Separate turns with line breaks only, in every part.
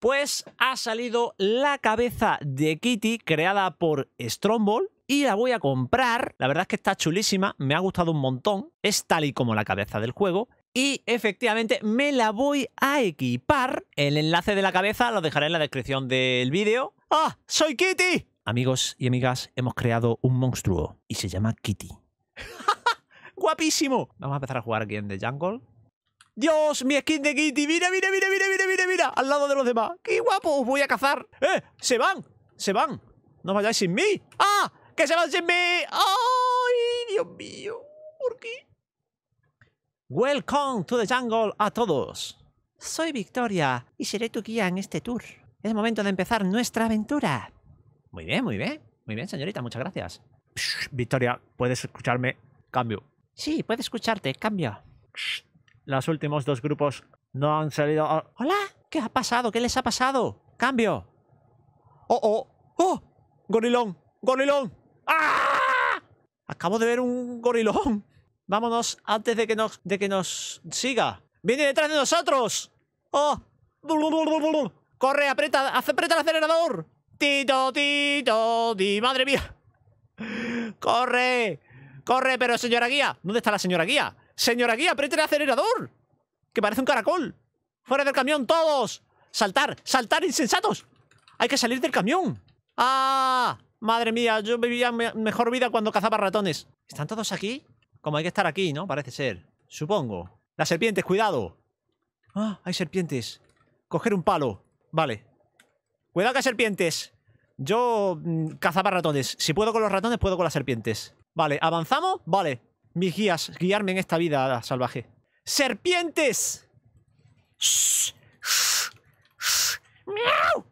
Pues ha salido la cabeza de Kitty creada por Strombol y la voy a comprar. La verdad es que está chulísima, me ha gustado un montón. Es tal y como la cabeza del juego. Y efectivamente me la voy a equipar. El enlace de la cabeza lo dejaré en la descripción del vídeo. ¡Ah! ¡Soy Kitty! Amigos y amigas, hemos creado un monstruo y se llama Kitty. ¡Guapísimo! Vamos a empezar a jugar aquí en The Jungle. Dios, mi skin de Kitty. Mira, mira, mira, mira, mira, mira, mira. Al lado de los demás. ¡Qué guapo! voy a cazar. ¡Eh! ¡Se van! ¡Se van! ¡No vayáis sin mí! ¡Ah! ¡Que se van sin mí! ¡Ay, Dios mío! ¿Por qué? Welcome to the jungle a todos. Soy Victoria y seré tu guía en este tour. Es momento de empezar nuestra aventura. Muy bien, muy bien. Muy bien, señorita, muchas gracias. Victoria, ¿puedes escucharme? Cambio. Sí, puedes escucharte, cambio los últimos dos grupos no han salido. ¡Hola! ¿Qué ha pasado? ¿Qué les ha pasado? ¡Cambio! ¡Oh, oh! ¡Oh! ¡Gorilón! ¡Gorilón! ¡Ah! Acabo de ver un gorilón. Vámonos antes de que nos, de que nos siga. ¡Viene detrás de nosotros! ¡Oh! ¡Corre, aprieta, apreta el acelerador! ¡Tito, tito, di ¡Madre mía! ¡Corre! ¡Corre, pero señora guía! ¿Dónde está la señora guía? Señora guía, apriete el acelerador. Que parece un caracol. Fuera del camión, todos. Saltar, saltar, insensatos. Hay que salir del camión. ¡Ah! Madre mía, yo vivía mejor vida cuando cazaba ratones. ¿Están todos aquí? Como hay que estar aquí, ¿no? Parece ser. Supongo. Las serpientes, cuidado. Ah, hay serpientes. Coger un palo. Vale. Cuidado que hay serpientes. Yo mm, cazaba ratones. Si puedo con los ratones, puedo con las serpientes. Vale, ¿avanzamos? Vale mis guías, guiarme en esta vida salvaje. ¡Serpientes! ¡Miau!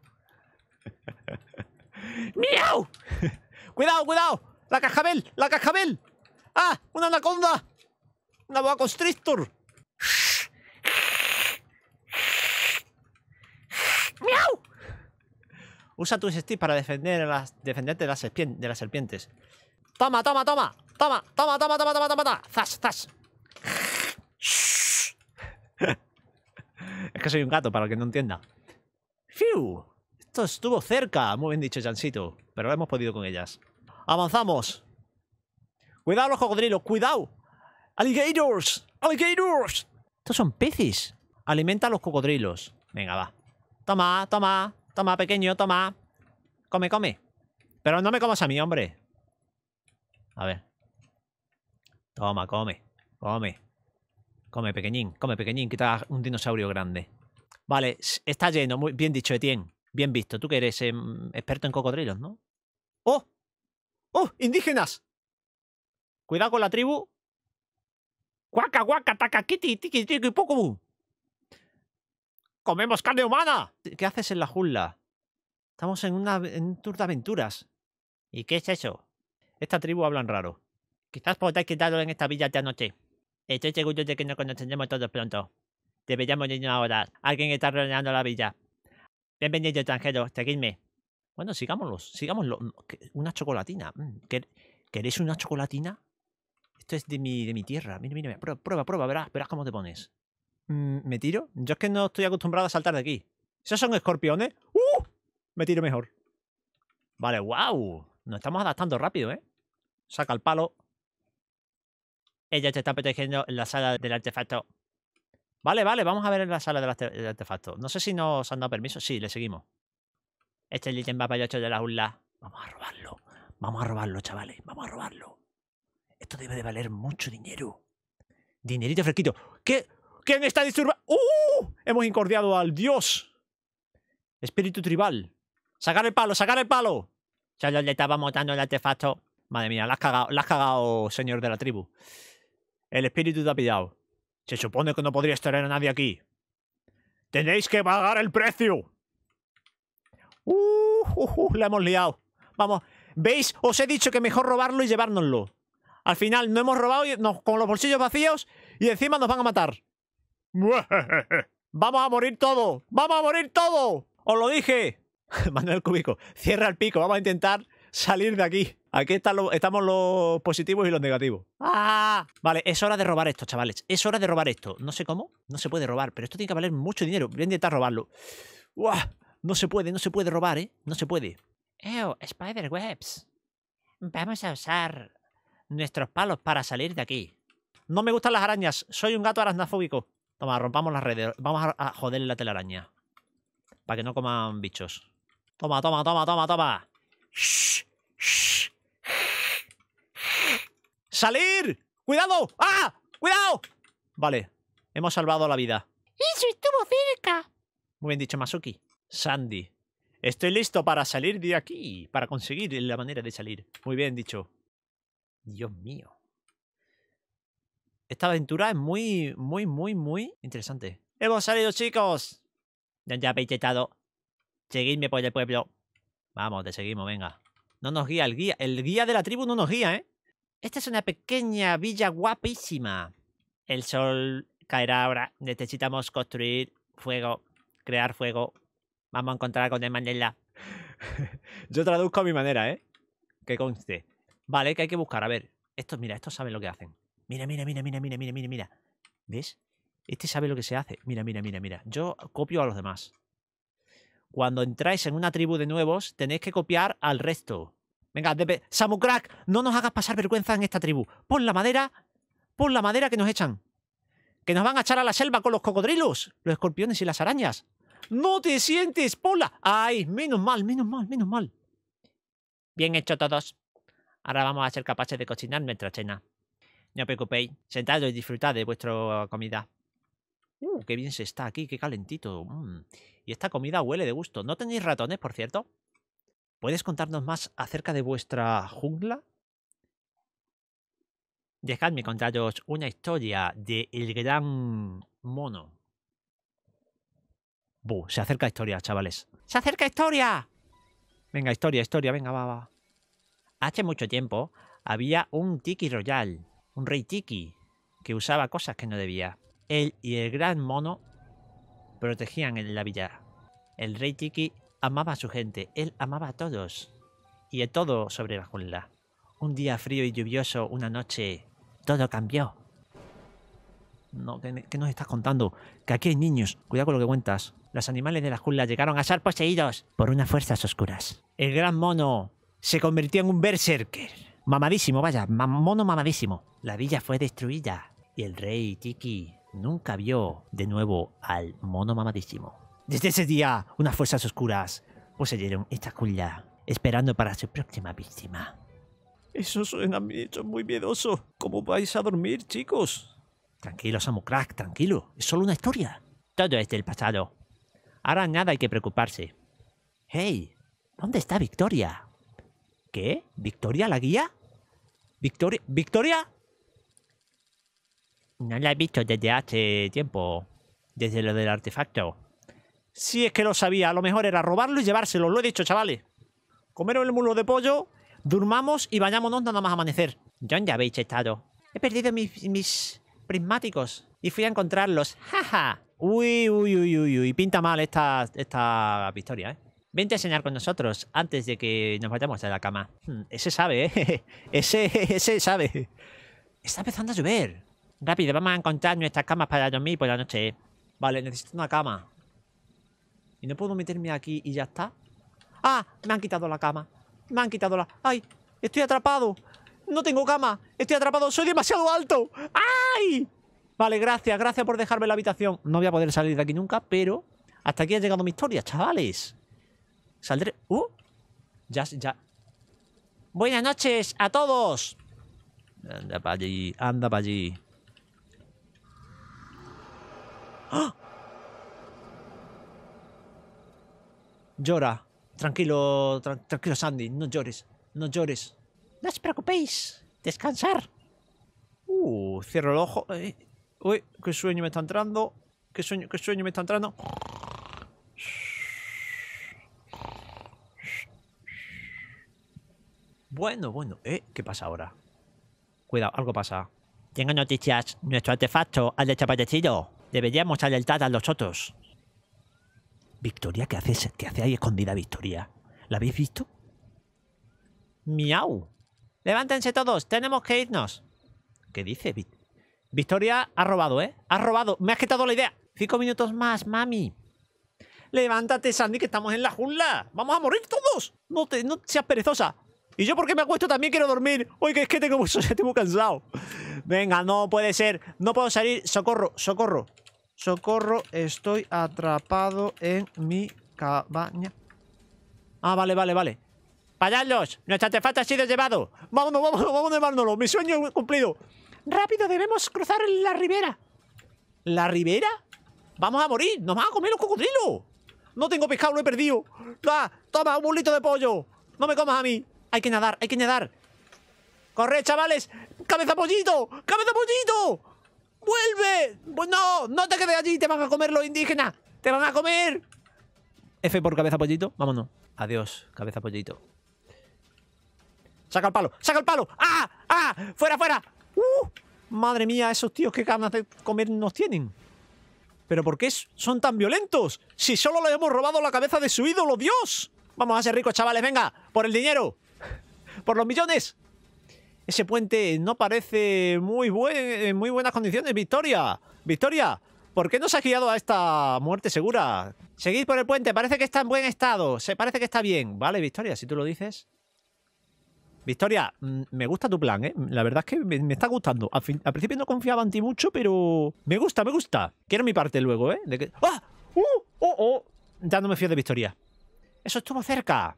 ¡Miau! ¡Cuidado, cuidado! ¡La cajabel, ¡La cajabel! ¡Ah! ¡Una anaconda! ¡Una boa constrictor! ¡Miau! Usa tu stick para defender las, defenderte de las, de las serpientes. Toma, toma, toma. Toma, toma, toma, toma, toma, toma, Zas, zas. es que soy un gato, para el que no entienda. ¡Fiu! Esto estuvo cerca, muy bien dicho, Jansito. Pero lo hemos podido con ellas. ¡Avanzamos! ¡Cuidado los cocodrilos! ¡Cuidado! ¡Alligators! ¡Alligators! Estos son peces. Alimenta a los cocodrilos. Venga, va. Toma, toma. Toma, pequeño, toma. Come, come. Pero no me comas a mí, hombre. A ver. Toma, come. Come. Come, pequeñín. Come, pequeñín, quita un dinosaurio grande. Vale, está lleno. Muy bien dicho, Etienne. Bien visto. Tú que eres em, experto en cocodrilos, ¿no? ¡Oh! ¡Oh! ¡Indígenas! Cuidado con la tribu. ¡Cuaca, guaca, taca, kiti, tiki, tiki, poco! ¡Comemos carne humana! ¿Qué haces en la jungla? Estamos en, una, en un tour de aventuras. ¿Y qué es eso? Esta tribu hablan raro. Quizás estar quedaros en esta villa de anoche. Estoy seguro de que nos conoceremos todos pronto. Deberíamos irnos ahora. Alguien está rodeando la villa. Bienvenido, extranjero. Seguidme. Bueno, sigámoslos. Sigámoslo. Mm, una chocolatina. Mm, ¿Queréis una chocolatina? Esto es de mi, de mi tierra. Mira, mira, Prueba, prueba, Verás, verás cómo te pones. Mm, ¿Me tiro? Yo es que no estoy acostumbrado a saltar de aquí. ¿Esos son escorpiones? ¡Uh! Me tiro mejor. Vale, wow. Nos estamos adaptando rápido, ¿eh? saca el palo. Ella te está protegiendo en la sala del artefacto. Vale, vale, vamos a ver en la sala del, artefacto. No sé si nos han dado permiso. Sí, le seguimos. Este es el ítem va de la urla Vamos a robarlo. Vamos a robarlo, chavales. Vamos a robarlo. Esto debe de valer mucho dinero. Dinerito fresquito. ¿Qué? ¿Quién está disturbando? ¡Uh! Hemos incordiado al dios. Espíritu tribal. Sacar el palo, sacar el palo. Ya le estaba montando el artefacto. Madre mía, la has cagado, señor de la tribu. El espíritu te ha pillado. Se supone que no podría tener a nadie aquí. ¡Tenéis que pagar el precio! ¡Uh! uh, uh la hemos liado. Vamos. ¿Veis? Os he dicho que mejor robarlo y llevárnoslo. Al final no hemos robado y nos, con los bolsillos vacíos y encima nos van a matar. ¡Vamos a morir todo! ¡Vamos a morir todo! ¡Os lo dije! Manuel Cubico, cierra el pico. Vamos a intentar salir de aquí. Aquí estamos los positivos y los negativos. ¡Ah! Vale, es hora de robar esto, chavales. Es hora de robar esto. No sé cómo, no se puede robar, pero esto tiene que valer mucho dinero. Voy a intentar robarlo. ¡Uah! No se puede, no se puede robar, ¿eh? No se puede. spider spiderwebs. Vamos a usar nuestros palos para salir de aquí. No me gustan las arañas. Soy un gato arañafóbico. Toma, rompamos las redes. Vamos a, joder la telaraña. Para que no coman bichos. Toma, toma, toma, toma, toma. Shh, shh. ¡Salir! ¡Cuidado! ¡Ah! ¡Cuidado! Vale, hemos salvado la vida. ¡Eso estuvo cerca! Muy bien dicho, Masuki. Sandy, estoy listo para salir de aquí, para conseguir la manera de salir. Muy bien dicho. Dios mío. Esta aventura es muy, muy, muy, muy interesante. ¡Hemos salido, chicos! Ya, ya habéis Seguidme por el pueblo. Vamos, te seguimos, venga. No nos guía, el guía. El guía de la tribu no nos guía, ¿eh? Esta es una pequeña villa guapísima. El sol caerá ahora. Necesitamos construir fuego, crear fuego. Vamos a encontrar con el Mandela. Yo traduzco a mi manera, ¿eh? Que conste. Vale, que hay que buscar. A ver, estos, mira, estos saben lo que hacen. Mira, mira, mira, mira, mira, mira, mira, mira. ¿Ves? Este sabe lo que se hace. Mira, mira, mira, mira. Yo copio a los demás. Cuando entráis en una tribu de nuevos, tenéis que copiar al resto. Venga, de... Samu no nos hagas pasar vergüenza en esta tribu. Pon la madera, pon la madera que nos echan. Que nos van a echar a la selva con los cocodrilos, los escorpiones y las arañas. ¡No te sientes, Pola! ¡Ay, menos mal, menos mal, menos mal! Bien hecho todos. Ahora vamos a ser capaces de cocinar nuestra cena. No os preocupéis, sentad y disfrutad de vuestra comida. ¡Uh, qué bien se está aquí, qué calentito! Mm. Y esta comida huele de gusto. ¿No tenéis ratones, por cierto? ¿Puedes contarnos más acerca de vuestra jungla? Dejadme contaros una historia de El Gran Mono. Buh, se acerca historia, chavales. ¡Se acerca historia! Venga, historia, historia, venga, va, va. Hace mucho tiempo había un tiki royal, un rey tiki, que usaba cosas que no debía. Él y el gran mono protegían en la villa. El rey tiki amaba a su gente, él amaba a todos. Y a todo sobre la jungla. Un día frío y lluvioso, una noche, todo cambió. No, ¿qué, nos estás contando? Que aquí hay niños. Cuidado con lo que cuentas. Los animales de la jungla llegaron a ser poseídos por unas fuerzas oscuras. El gran mono se convirtió en un berserker. Mamadísimo, vaya, mono mamadísimo. La villa fue destruida y el rey Tiki nunca vio de nuevo al mono mamadísimo. Desde ese día, unas fuerzas oscuras poseyeron esta culla, esperando para su próxima víctima. Eso suena hecho muy miedoso. ¿Cómo vais a dormir, chicos? Tranquilo, Samu tranquilo. Es solo una historia. Todo es del pasado. Ahora nada hay que preocuparse. Hey, ¿dónde está Victoria? ¿Qué? ¿Victoria la guía? ¿Victoria? ¿Victoria? No la he visto desde hace tiempo. Desde lo del artefacto. Si es que lo sabía, a lo mejor era robarlo y llevárselo. Lo he dicho, chavales. Comeros el mulo de pollo, durmamos y vayámonos nada más a amanecer. John, ya habéis estado. He perdido mis, prismáticos y fui a encontrarlos. ¡Jaja! Ja! Uy, uy, uy, uy, uy. Pinta mal esta, esta victoria, ¿eh? Vente a enseñar con nosotros antes de que nos vayamos a la cama. Hmm, ese sabe, ¿eh? Ese, ese sabe. Está empezando a llover. Rápido, vamos a encontrar nuestras camas para dormir por la noche. Vale, necesito una cama. ¿Y no puedo meterme aquí y ya está? ¡Ah! Me han quitado la cama. Me han quitado la... ¡Ay! ¡Estoy atrapado! ¡No tengo cama! ¡Estoy atrapado! ¡Soy demasiado alto! ¡Ay! Vale, gracias, gracias por dejarme la habitación. No voy a poder salir de aquí nunca, pero... Hasta aquí ha llegado mi historia, chavales. Saldré... ¡Uh! Ya, ya... Buenas noches a todos. Anda para allí, anda para allí. ¡Ah! Llora. Tranquilo, tranquilo Sandy, no llores, no llores. No os preocupéis, descansar. Uh, cierro el ojo. Eh, uy, qué sueño me está entrando. Qué sueño, qué sueño me está entrando. Bueno, bueno, eh, ¿qué pasa ahora? Cuidado, algo pasa. Tengo noticias. Nuestro artefacto ha desaparecido. Deberíamos alertar a los otros. Victoria, ¿qué haces? hace ahí escondida Victoria? ¿La habéis visto? ¡Miau! ¡Levántense todos! ¡Tenemos que irnos! ¿Qué dice? Victoria ha robado, ¿eh? ¡Ha robado! ¡Me has quitado la idea! ¡Cinco minutos más, mami! ¡Levántate, Sandy, que estamos en la jungla! ¡Vamos a morir todos! ¡No, no seas perezosa! Y yo porque me acuesto también quiero dormir. Oye, que es que tengo mucho, cansado. Venga, no puede ser. No puedo salir. Socorro, socorro. Socorro, estoy atrapado en mi cabaña. Ah, vale, vale, vale. ¡Payalos! ¡Nuestra artefacto ha sido llevado! ¡Vámonos, vámonos, vámonos, llevárnoslo! ¡Mi sueño cumplido! ¡Rápido, debemos cruzar la ribera! ¿La ribera? ¡Vamos a morir! ¡Nos van a comer los cocodrilos! ¡No tengo pescado, lo he perdido! ¡Ah, ¡Toma, un bulito de pollo! ¡No me comas a mí! ¡Hay que nadar, hay que nadar! ¡Corre, chavales! ¡Cabeza pollito! ¡Cabeza pollito! ¡Vuelve! Pues no, no te quedes allí, te van a comer los indígenas. ¡Te van a comer! F por cabeza pollito, vámonos. Adiós, cabeza pollito. Saca el palo, saca el palo. ¡Ah! ¡Ah! ¡Fuera, fuera! ¡Uh! Madre mía, esos tíos que ganas de comer nos tienen. ¿Pero por qué son tan violentos? Si solo le hemos robado la cabeza de su ídolo, Dios. Vamos a ser ricos, chavales, venga, por el dinero. Por los millones. Ese puente no parece muy buen, en muy buenas condiciones. ¡Victoria! ¡Victoria! ¿Por qué no se ha guiado a esta muerte segura? Seguid por el puente, parece que está en buen estado. Se parece que está bien. Vale, Victoria, si tú lo dices. Victoria, mm, me gusta tu plan, ¿eh? La verdad es que me, está gustando. Al, principio no confiaba en ti mucho, pero... Me gusta, me gusta. Quiero mi parte luego, ¿eh? De ¡Ah! ¡Uh! ¡Oh, oh! Ya no me fío de Victoria. Eso estuvo cerca.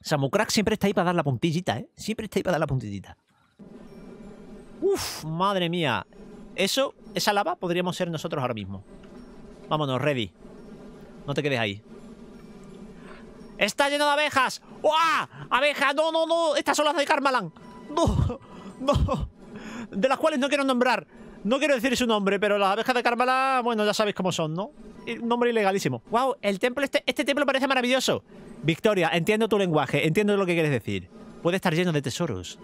Samu Crack siempre está ahí para dar la puntillita, ¿eh? Siempre está ahí para dar la puntillita. Uf, madre mía. Eso, esa lava podríamos ser nosotros ahora mismo. Vámonos, ready. No te quedes ahí. ¡Está lleno de abejas! ¡Uah! ¡Abejas! ¡No, no, no! Estas son las de Carmalan. ¡No! ¡No! De las cuales no quiero nombrar. No quiero decir su nombre, pero las abejas de Carmalan, bueno, ya sabéis cómo son, ¿no? Eh, un nombre ilegalísimo. ¡Wow! El templo este, este, templo parece maravilloso. Victoria, entiendo tu lenguaje, entiendo lo que quieres decir. Puede estar lleno de tesoros.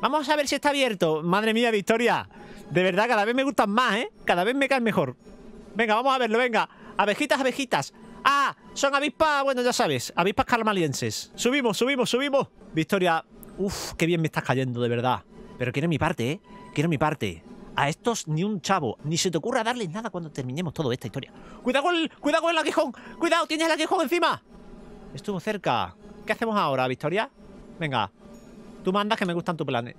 Vamos a ver si está abierto. Madre mía, Victoria. De verdad, cada vez me gustan más, ¿eh? Cada vez me caen mejor. Venga, vamos a verlo, venga. Abejitas, abejitas. ¡Ah! Son avispas, bueno, ya sabes. Avispas carmalienses. Subimos, subimos, subimos. Victoria, Uf, qué bien me estás cayendo, de verdad. Pero quiero mi parte, ¿eh? Quiero mi parte a estos ni un chavo. Ni se te ocurra darles nada cuando terminemos toda esta historia. ¡Cuidado con el, cuidado con el aguijón! ¡Cuidado! ¡Tienes el aguijón encima! Estuvo cerca. ¿Qué hacemos ahora, Victoria? Venga. Tú mandas que me gustan tus planes.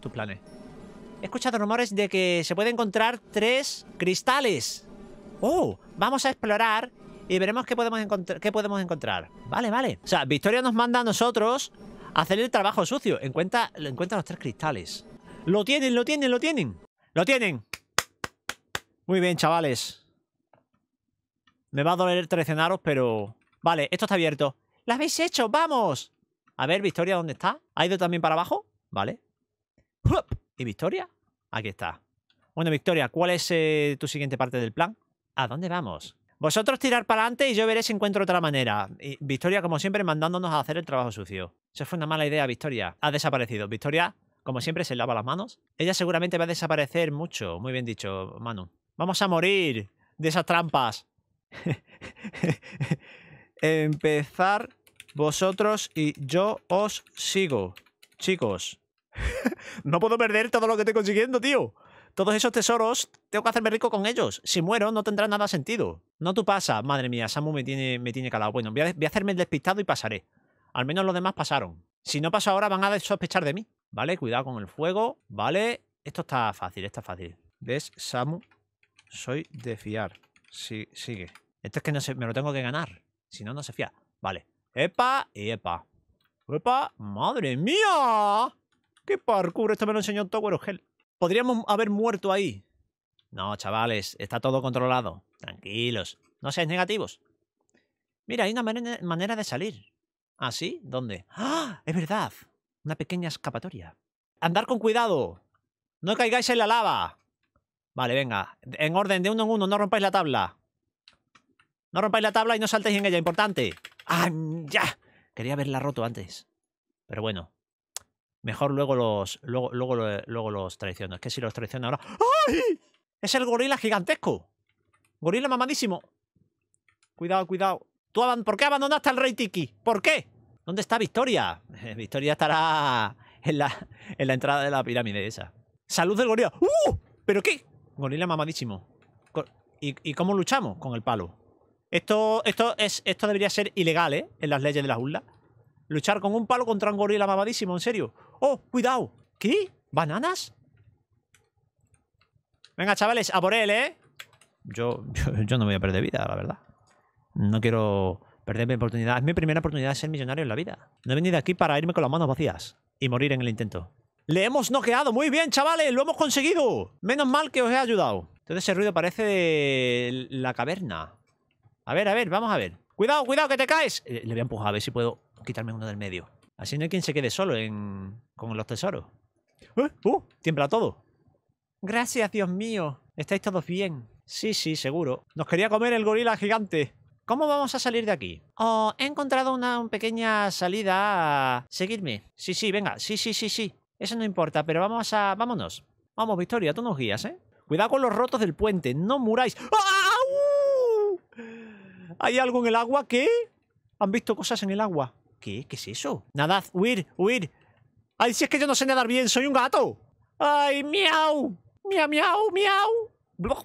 He escuchado rumores de que se puede encontrar tres cristales. ¡Oh! Vamos a explorar y veremos qué podemos, qué podemos encontrar. Vale, vale. O sea, Victoria nos manda a nosotros a hacer el trabajo sucio. encuentra los tres cristales. ¡Lo tienen, lo tienen, lo tienen! ¡Lo tienen! Muy bien, chavales. Me va a doler traicionaros, pero... Vale, esto está abierto. ¡La habéis hecho! ¡Vamos! A ver, Victoria, ¿dónde está? ¿Ha ido también para abajo? Vale. ¿Y Victoria? Aquí está. Bueno, Victoria, ¿cuál es eh, tu siguiente parte del plan? ¿A dónde vamos? Vosotros tirar para adelante y yo veré si encuentro otra manera. Victoria, como siempre, mandándonos a hacer el trabajo sucio. Eso fue una mala idea, Victoria. Ha desaparecido. Victoria, como siempre, se lava las manos. Ella seguramente va a desaparecer mucho. Muy bien dicho, Manu. Vamos a morir de esas trampas. Empezar vosotros y yo os sigo, chicos. no puedo perder todo lo que estoy consiguiendo, tío. Todos esos tesoros, tengo que hacerme rico con ellos. Si muero, no tendrá nada sentido. No tú pasa. Madre mía, Samu me tiene, me tiene calado. Bueno, voy voy a hacerme el despistado y pasaré. Al menos los demás pasaron. Si no paso ahora, van a sospechar de mí. Vale, cuidado con el fuego. Vale, esto está fácil, está fácil. ¿Ves, Samu? Soy de fiar. Sí, sigue. Esto es que no sé me lo tengo que ganar. Si no, no se fía. Vale. Epa y epa. ¡Epa! ¡Madre mía! ¡Qué parkour! Esto me lo enseñó Tower of Podríamos haber muerto ahí. No, chavales. Está todo controlado. Tranquilos. No seáis negativos. Mira, hay una manera de salir. ¿Ah, sí? ¿Dónde? ¡Ah! ¡Es verdad! Una pequeña escapatoria. ¡Andar con cuidado! ¡No caigáis en la lava! Vale, venga. En orden, de uno en uno. No rompáis la tabla. No rompáis la tabla y no saltéis en ella. Importante. ¡Ah, ya! Quería haberla roto antes. Pero bueno. Mejor luego los, luego, luego, los traiciono. Es que si los traiciono ahora... ¡Ay! Es el gorila gigantesco. Gorila mamadísimo. Cuidado, cuidado. ¿Por qué abandonaste al rey Tiki? ¿Por qué? ¿Dónde está Victoria? Victoria estará en la, en la entrada de la pirámide esa. ¡Salud del gorila! ¡Uh! ¿Pero qué? Gorila mamadísimo. ¿Y, cómo luchamos? Con el palo. Esto, esto, es, esto debería ser ilegal, ¿eh? En las leyes de la jungla. Luchar con un palo contra un gorila mamadísimo, en serio. ¡Oh, cuidado! ¿Qué? ¿Bananas? Venga, chavales, a por él, ¿eh? Yo, yo, yo no voy a perder vida, la verdad. No quiero perder mi oportunidad. Es mi primera oportunidad de ser millonario en la vida. No he venido aquí para irme con las manos vacías y morir en el intento. Le hemos noqueado. Muy bien, chavales. Lo hemos conseguido. Menos mal que os he ayudado. Entonces ese ruido parece de la caverna. A ver, a ver, vamos a ver. Cuidado, cuidado, que te caes. Eh, le voy a empujar a ver si puedo quitarme uno del medio. Así no hay quien se quede solo en... con los tesoros. ¡Uh! ¡Uh! Tiembla todo. Gracias, Dios mío. Estáis todos bien. Sí, sí, seguro. Nos quería comer el gorila gigante. ¿Cómo vamos a salir de aquí? Oh, he encontrado una pequeña salida. Seguidme. Sí, sí, venga. Sí, sí, sí, sí. Eso no importa, pero vamos a... Vámonos. Vamos, Victoria, tú nos guías, ¿eh? Cuidado con los rotos del puente, no muráis. ¡Au! ¿Hay algo en el agua? ¿Qué? ¿Han visto cosas en el agua? ¿Qué? ¿Qué es eso? Nadad, huir, huir. ¡Ay, si es que yo no sé nadar bien, soy un gato! ¡Ay, miau! ¡Miau, miau, miau!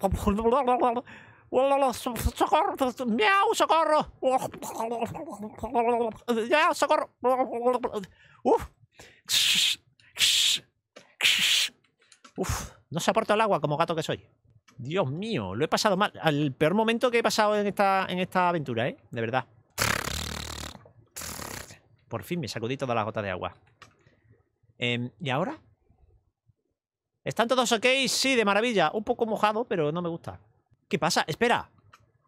¡Socorro! ¡Miau, socorro! ¡Ya, socorro! ¡Uf! No se aporta el agua como gato que soy. Dios mío, lo he pasado mal. Al peor momento que he pasado en esta, en esta aventura, ¿eh? De verdad. Por fin me sacudí todas las gotas de agua. Em, ¿Y ahora? ¿Están todos ok? Sí, de maravilla. Un poco mojado, pero no me gusta. ¿Qué pasa? Espera.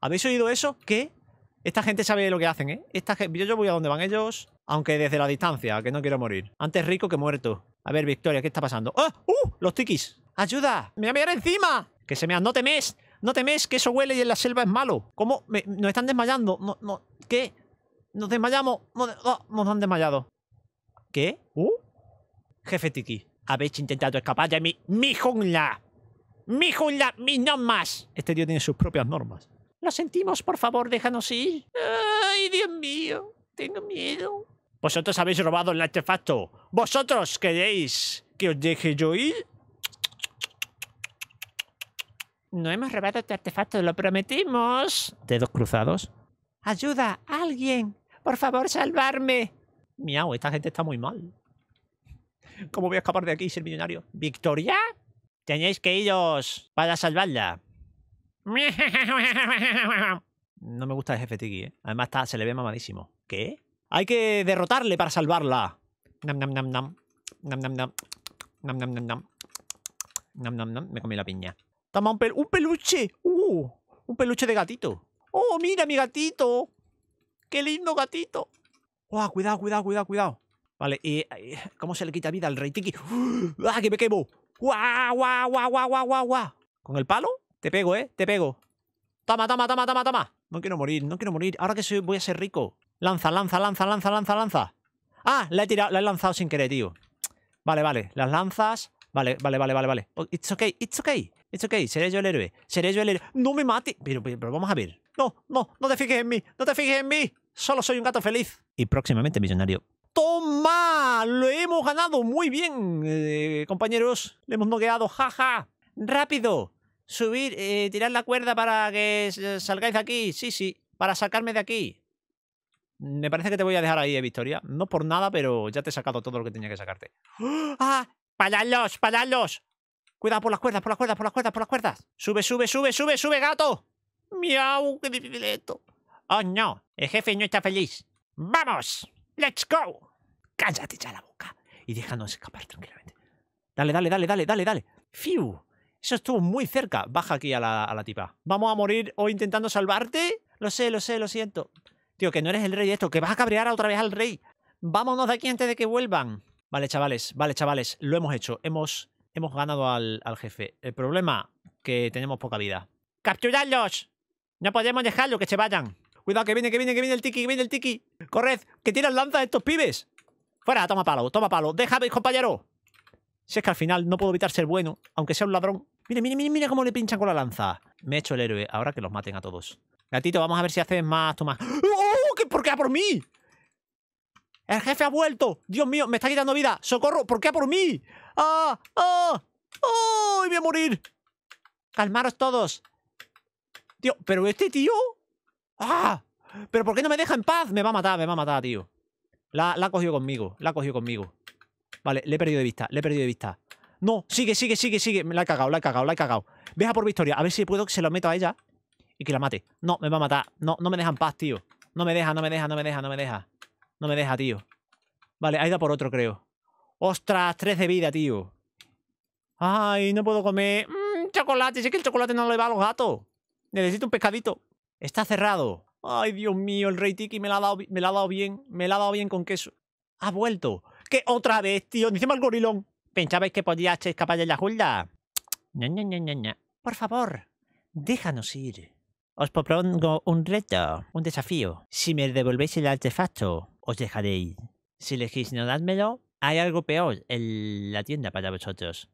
¿Habéis oído eso? ¿Qué? Esta gente sabe lo que hacen, ¿eh? Esta Yo voy a donde van ellos, aunque desde la distancia, que no quiero morir. Antes rico que muerto. A ver, Victoria, ¿qué está pasando? ¡Ah! ¡Uh! Los tikis. ¡Ayuda! ¡Me voy a mirar encima! ¡Que se me... ¡No temes! ¡No temes! ¡Que eso huele y en la selva es malo! ¿Cómo? ¡Nos están desmayando! No, no... ¿Qué? ¡Nos desmayamos! ¡Nos, nos han desmayado! ¿Qué? ¿Uh? Jefe Tiki, habéis intentado escapar de mi... ¡Mi jungla! ¡Mi jungla! ¡Mis normas! Este tío tiene sus propias normas. Lo sentimos, por favor, déjanos ir. ¡Ay, Dios mío! Tengo miedo. Vosotros habéis robado el artefacto. Vosotros queréis que os deje yo ir. No hemos robado este artefacto, lo prometimos. Dedos cruzados. Ayuda, alguien. Por favor, salvarme. Miau, esta gente está muy mal. ¿Cómo voy a escapar de aquí y ser millonario? ¿Victoria? Tenéis que iros para salvarla. No me gusta el jefe Tiki, ¿eh? Además está, se le ve mamadísimo. ¿Qué? Hay que derrotarle para salvarla. nam nam nam. Nam nam nam. Nam nam nam nam. Nam nam nam. Me comí la piña. Toma un, pel un peluche. Uh, un peluche de gatito. Oh, mira mi gatito. Qué lindo gatito. guau cuidado, cuidado, cuidado, cuidado. Vale, y eh, ¿cómo se le quita vida al rey Tiki? ¡Ah, que me quemo! ¡Guau, guau, guau, guau, guau, guau, guau! ¿Con el palo? Te pego, ¿eh? Te pego. Toma, toma, toma, toma, toma. No quiero morir, no quiero morir. Ahora que soy, voy a ser rico. Lanza, lanza, lanza, lanza, lanza, lanza. Ah, la he tirado, la he lanzado sin querer, tío. Vale, vale. Las lanzas. Vale, vale, vale, vale, vale. Oh, it's okay, it's okay. ¿Esto okay, ¿Seré yo el héroe? ¿Seré yo el héroe? ¡No me mate! Pero, vamos a ver. No, no, no te fijes en mí. No te fijes en mí. Solo soy un gato feliz. Y próximamente millonario. ¡Toma! Lo hemos ganado muy bien, eh, compañeros. Le hemos noqueado. ¡Jaja! ¡Rápido! Subir, eh, tirar la cuerda para que salgáis de aquí. Sí, sí. Para sacarme de aquí. Me parece que te voy a dejar ahí, eh, Victoria. No por nada, pero ya te he sacado todo lo que tenía que sacarte. ¡Ah! ¡Palalos! Cuidado por las cuerdas, por las cuerdas, por las cuerdas, por las cuerdas. Sube, sube, sube, sube, sube, gato. Miau, qué difícil esto. Oh, no. El jefe no está feliz. ¡Vamos! ¡Let's go! Cállate ya la boca y déjanos escapar tranquilamente. Dale, dale, dale, dale, dale, dale. ¡Fiu! Eso estuvo muy cerca. Baja aquí a la, a la tipa. ¿Vamos a morir o intentando salvarte? Lo sé, lo sé, lo siento. Tío, que no eres el rey de esto, que vas a cabrear otra vez al rey. Vámonos de aquí antes de que vuelvan. Vale, chavales, vale, chavales, lo hemos hecho. Hemos hemos ganado al, jefe. El problema, que tenemos poca vida. ¡Capturadlos! No podemos dejarlo, que se vayan. Cuidado, que viene, que viene, que viene el tiki, que viene el tiki. Corred, que tiran lanzas estos pibes. Fuera, toma palo, toma palo. Déjame, compañero. Si es que al final no puedo evitar ser bueno, aunque sea un ladrón. Mire, mire, mire, cómo le pinchan con la lanza. Me he hecho el héroe, ahora que los maten a todos. Gatito, vamos a ver si haces más toma. ¡Oh! oh, oh! ¿Por qué a ¡Ah, por mí? ¡El jefe ha vuelto! ¡Dios mío! ¡Me está quitando vida! ¡Socorro! ¿Por qué por mí? ¡Ah! ¡Ah! ¡Oh! ¡Voy a morir! ¡Calmaros todos! Tío, pero este tío... ¡Ah! ¿Pero por qué no me deja en paz? Me va a matar, me va a matar, tío. La, ha cogido conmigo, la ha cogido conmigo. Vale, le he perdido de vista, le he perdido de vista. No, sigue, sigue, sigue, sigue. Me La he cagado, la he cagado, la he cagado. Deja por victoria. A ver si puedo que se lo meto a ella y que la mate. No, me va a matar. No, no me dejan paz, tío. No me deja, no me deja, no me deja, no me deja. No me deja, tío. Vale, ha ido por otro, creo. ¡Ostras! Tres de vida, tío. ¡Ay, no puedo comer! ¡Mmm, chocolate! Sé que el chocolate no le va a los gatos. Necesito un pescadito. Está cerrado. ¡Ay, Dios mío! El rey Tiki me la ha dado, me la ha dado bien. Me la ha dado bien con queso. ¡Ha vuelto! ¡Qué otra vez, tío! ¡Dice el gorilón! ¿Pensabais que podías escapar de la Julda? no, no, no, no. Por favor, déjanos ir. Os propongo un reto, un desafío. Si me devolvéis el artefacto, os dejaréis. Si elegís no dármelo, hay algo peor en la tienda para vosotros.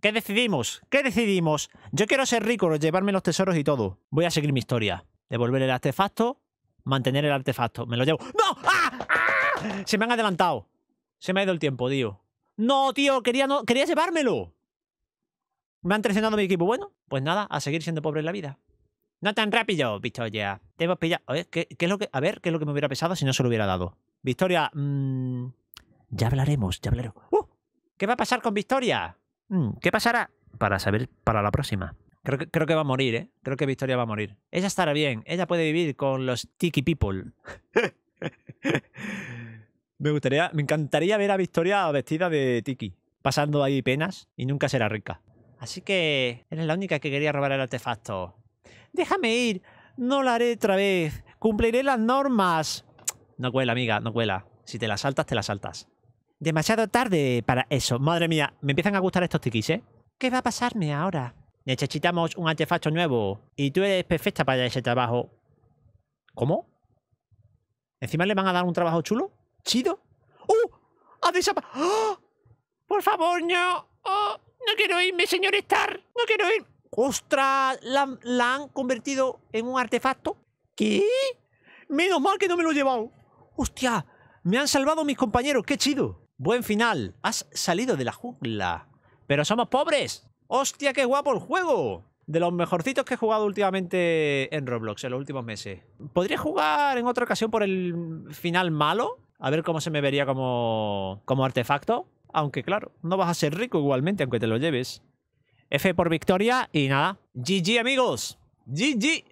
¿Qué decidimos? ¿Qué decidimos? Yo quiero ser rico, llevarme los tesoros y todo. Voy a seguir mi historia. Devolver el artefacto, mantener el artefacto. Me lo llevo. ¡No! ¡Ah! ¡Ah! Se me han adelantado. Se me ha ido el tiempo, tío. No, tío, quería, no... quería llevármelo. Me han traicionado mi equipo. Bueno, pues nada, a seguir siendo pobre en la vida. No tan rápido, Victoria. Te hemos pillado. A ver, ¿qué, es lo que, ver, ¿qué es lo que me hubiera pesado si no se lo hubiera dado? Victoria, mm, ya hablaremos, ya hablaremos. ¡Uh! ¿Qué va a pasar con Victoria? Mm, ¿Qué pasará? Para saber para la próxima. Creo que, creo que va a morir, ¿eh? Creo que Victoria va a morir. Ella estará bien. Ella puede vivir con los Tiki People. me gustaría, me encantaría ver a Victoria vestida de Tiki, pasando ahí penas y nunca será rica. Así que eres la única que quería robar el artefacto. Déjame ir. No la haré otra vez. Cumpliré las normas. No cuela, amiga, no cuela. Si te la saltas, te la saltas. Demasiado tarde para eso. Madre mía, me empiezan a gustar estos tiquis, ¿eh? ¿Qué va a pasarme ahora? Necesitamos un artefacto nuevo. Y tú eres perfecta para ese trabajo. ¿Cómo? ¿Encima le van a dar un trabajo chulo? ¿Chido? ¡Uh! ¡Ha desaparecido! ¡Ah! ¡Por favor, no! ¡Oh! ¡No quiero irme, señor Star! ¡No quiero irme! ¡Ostras! La, han convertido en un artefacto. ¿Qué? Menos mal que no me lo he llevado. ¡Hostia! Me han salvado mis compañeros. ¡Qué chido! Buen final. Has salido de la jungla. Pero somos pobres. ¡Hostia, qué guapo el juego! De los mejorcitos que he jugado últimamente en Roblox en los últimos meses. ¿Podría jugar en otra ocasión por el final malo? A ver cómo se me vería como, como artefacto. Aunque claro, no vas a ser rico igualmente aunque te lo lleves. F por victoria y nada. GG amigos. GG.